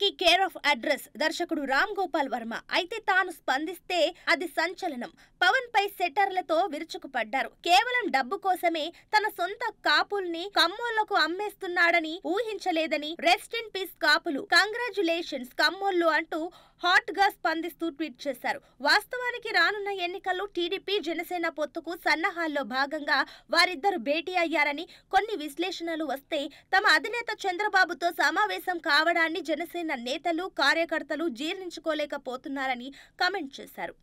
కి care of address దర్శకుడు రామ్ గోపాల్ వర్మ అయితే తాను స్పందిస్తే అది సంచలనం పవన్ పై సెటర్లతో విరుచుకుపడ్డారు కేవలం డబ్బు కోసమే తన సొంత కాపుల్ని కమ్మోళ్లకు అమ్మేస్తున్నాడని ఊహించలేదని రెస్ట్ ఇన్ పీస్ కాపులు కంగ్రాచులేషన్స్ కమ్మోళ్ళు అంటూ హాట్ గా స్పందిస్తూ ట్వీట్ చేశారు వాస్తవానికి రానున్న ఎన్నికల్లో టీడీపీ జనసేన పొత్తుకు సన్నాహాల్లో భాగంగా వారిద్దరు భేటీ అయ్యారని కొన్ని విశ్లేషణలు వస్తే తమ అధినేత చంద్రబాబుతో సమావేశం కావడాన్ని జనసేన నేతలు కార్యకర్తలు జీర్ణించుకోలేకపోతున్నారని కమెంట్ చేశారు